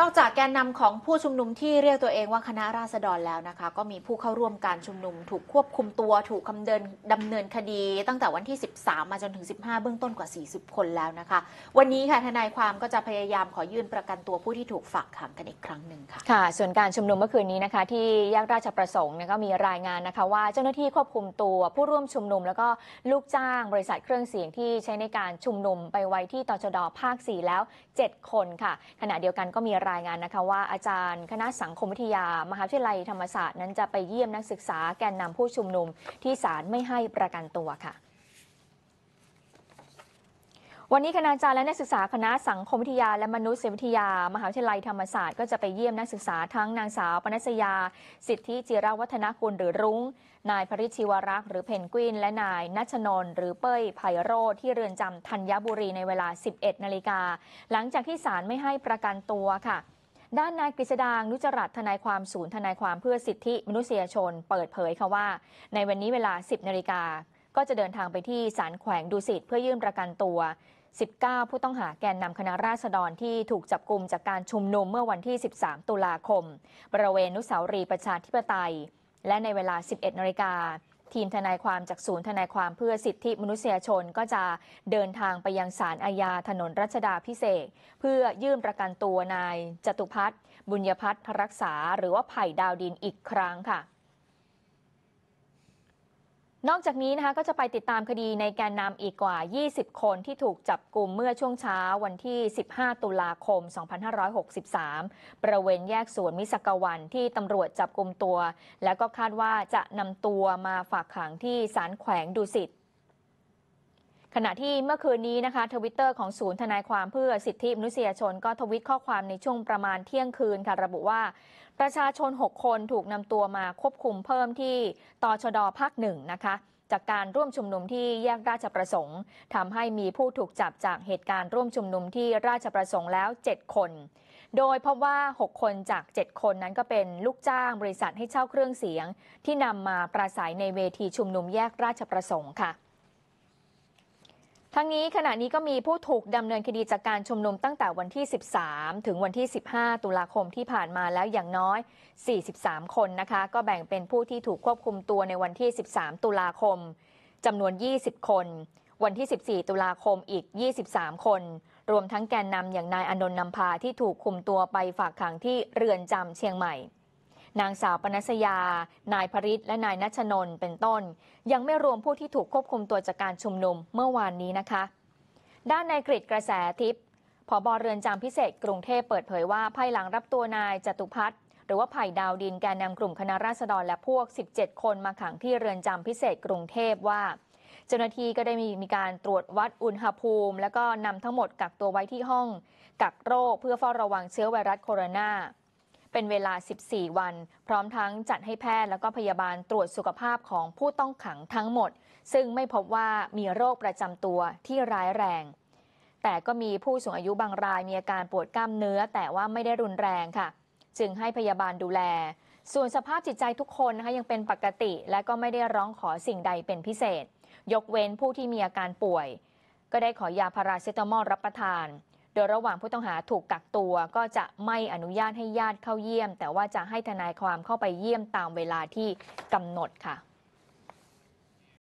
นอกจากแกนนำของผู้ชุมนุมที่เรียกตัวเองว่าคณะราษฎรแล้วนะคะ ก็มีผู้เข้าร่วมการชุมนุม ถูกควบคุมตัวถูกคำเดินดำเนินคดีตั้งแต่วันที่ 13 มาจนถึง 15 เบื้องต้นกว่า 40 คนแล้วนะคะ วันนี้ค่ะทนายความก็จะพยายามขอยื่นประกันตัวผู้ที่ถูกฝากขังกันอีกครั้งหนึ่งค่ะค่ะส่วนการชุมนุมเมื่อคืนนี้นะคะที่แยกราชประสงค์ก็มีรายงานนะคะ ว่าเจ้าหน้าที่ควบคุมตัวผู้ร่วมชุมนุม แล้วก็ลูกจ้างบริษัทเครื่องเสียงที่ใช้ในการชุมนุมไปไว้ที่ตชดภาค 4 แล้ว 7 คนค่ะ ขณะเดียวกันก็มีรายงานนะคะว่าอาจารย์คณะสังคมวิทยา มหาวิทยาลัยธรรมศาสตร์นั้นจะไปเยี่ยมนักศึกษาแกนนำผู้ชุมนุมที่ศาลไม่ให้ประกันตัวค่ะวันนี้คณาจารย์และนักศึกษาคณะสังคมวิทยา และมนุษยวิทยา มหาวิทยาลัยธรรมศาสตร์ก็จะไปเยี่ยมนักศึกษา ทั้งนางสาว ปนัสยา สิทธิจิรวัฒนคุณ หรือรุง้ง นายพริชิวรักษ์ หรือเพนกวิน และนายนัชนน หรือเป้ยไพโรธที่เรือนจำธัญบุรีในเวลา 11นาฬิกาหลังจากที่ศาลไม่ให้ประกันตัวค่ะ ด้านนายกฤษดางนุจรัตทนายความศูนย์ทนายความเพื่อสิทธิมนุษยชน เปิดเผยค่ะว่า ในวันนี้เวลา 10นาฬิกาก็จะเดินทางไปที่ศาลแขวงดุสิตเพื่อยื่นประกันตัว19 ผู้ต้องหาแกนนำคณะราษฎรที่ถูกจับกลุ่มจากการชุมนุมเมื่อวันที่ 13 ตุลาคมบริเวณนุสาวรีประชาธิปไตย และในเวลา 11นาฬิกาทีมทนายความจากศูนย์ทนายความเพื่อสิทธิมนุษยชนก็จะเดินทางไปยังศาลอาญาถนนรัชดาพิเศษ เพื่อยื่นประกันตัวนาย จตุพัฒน์บุญยพัฒน์รักษาหรือว่าไผ่ดาวดินอีกครั้งค่ะนอกจากนี้นะคะก็จะไปติดตามคดีในแกนนำอีกกว่า 20 คนที่ถูกจับกลุ่มเมื่อช่วงเช้าวันที่ 15 ตุลาคม 2563บริเวณแยกสวนมิสกวันที่ตำรวจจับกลุ่มตัว แล้วก็คาดว่าจะนำตัวมาฝากขังที่ศาลแขวงดุสิตขณะที่เมื่อคืนนี้นะคะ ทวิตเตอร์ของศูนย์ทนายความเพื่อสิทธิมนุษยชนก็ทวิตข้อความในช่วงประมาณเที่ยงคืนค่ะระบุว่าประชาชน 6 คนถูกนำตัวมาควบคุมเพิ่มที่ตชด ภาคหนึ่งนะคะจากการร่วมชุมนุมที่แยกราชประสงค์ทำให้มีผู้ถูกจับจากเหตุการณ์ร่วมชุมนุมที่ราชประสงค์แล้ว 7 คน โดยพบว่า 6 คนจาก 7 คนนั้นก็เป็นลูกจ้างบริษัทให้เช่าเครื่องเสียง ที่นำมาประสายในเวทีชุมนุมแยกราชประสงค์ค่ะทั้งนี้ขณะนี้ก็มีผู้ถูกดำเนินคดีจากการชุมนุมตั้งแต่วันที่ 13 ถึงวันที่ 15 ตุลาคมที่ผ่านมาแล้วอย่างน้อย 43 คนนะคะก็แบ่งเป็นผู้ที่ถูกควบคุมตัวในวันที่ 13 ตุลาคมจำนวน 20 คน วันที่ 14 ตุลาคมอีก 23 คน รวมทั้งแกนนำอย่างนายอนนท์นำพา ที่ถูกคุมตัวไปฝากขังที่เรือนจำเชียงใหม่นางสาวปนัสยา นายพริศและนายนัชนนเป็นต้น ยังไม่รวมผู้ที่ถูกควบคุมตัวจากการชุมนุมเมื่อวานนี้นะคะ ด้านนายกริกระแสทิพย์ผบรเรือนจำพิเศษกรุงเทพเปิดเผยว่าภายหลังรับตัวนายจตุพัฒหรือว่าไผ่ดาวดินแกนนำกลุ่มคณะราษฎรและพวก 17 คนมาขังที่เรือนจำพิเศษกรุงเทพว่า เจ้าหน้าที่ก็ได้มีมีการตรวจวัดอุณหภูมิ แล้วก็นำทั้งหมดกักตัวไว้ที่ห้อง กักโรคเพื่อเฝ้าระวังเชื้อไวรัสโคโรนาเป็นเวลา 14 วัน พร้อมทั้งจัดให้แพทย์และก็พยาบาลตรวจสุขภาพของผู้ต้องขังทั้งหมด ซึ่งไม่พบว่ามีโรคประจำตัวที่ร้ายแรง แต่ก็มีผู้สูงอายุบางรายมีอาการปวดกล้ามเนื้อแต่ว่าไม่ได้รุนแรงค่ะ จึงให้พยาบาลดูแล ส่วนสภาพจิตใจทุกคนนะคะยังเป็นปกติ และก็ไม่ได้ร้องขอสิ่งใดเป็นพิเศษ ยกเว้นผู้ที่มีอาการป่วย ก็ได้ขอยาพาราเซตามอลรับประทานโดยระหว่างผู้ต้องหาถูกกักตัวก็จะไม่อนุญาตให้ญาติเข้าเยี่ยม แต่ว่าจะให้ทนายความเข้าไปเยี่ยมตามเวลาที่กำหนดค่ะ